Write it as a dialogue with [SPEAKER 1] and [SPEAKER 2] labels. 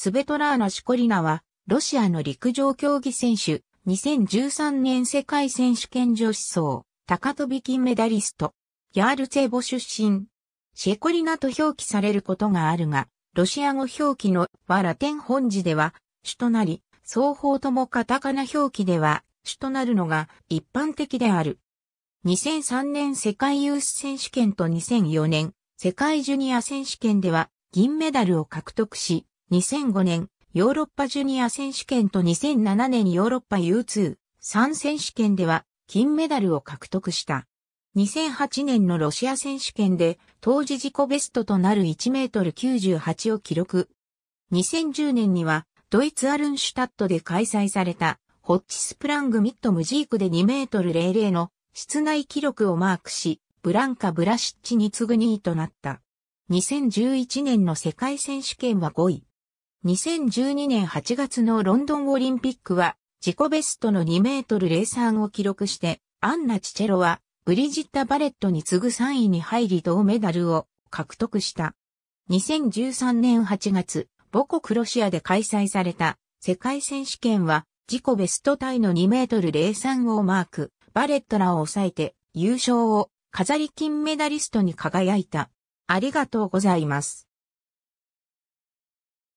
[SPEAKER 1] スベトラーナ・シコリナは、ロシアの陸上競技選手、
[SPEAKER 2] 2013年世界選手権女子層、高飛び金メダリスト、ヤールツェボ出身。シェコリナと表記されることがあるが、ロシア語表記のはラテン本字では、主となり、双方ともカタカナ表記では、主となるのが一般的である。2003年世界ユース選手権と2004年世界ジュニア選手権では銀メダルを獲得し、2005年ヨーロッパジュニア選手権と2007年ヨーロッパ U2、3選手権では金メダルを獲得した。2008年のロシア選手権で当時自己ベストとなる1メートル98を記録。2010年にはドイツアルンシュタットで開催されたホッチスプラングミットムジークで2メートル00の室内記録をマークし、ブランカ・ブラシッチに次ぐ2位となった。2011年の世界選手権は5位。2012年8月のロンドンオリンピックは自己ベストの2メートル03を記録して、アンナ・チチェロはブリジッタ・バレットに次ぐ3位に入り銅メダルを獲得した。2013年8月、母国ロシアで開催された世界選手権は自己ベストタイの2メートル03をマーク、バレットらを抑えて優勝を飾り金メダ
[SPEAKER 1] リストに輝いた。ありがとうございます。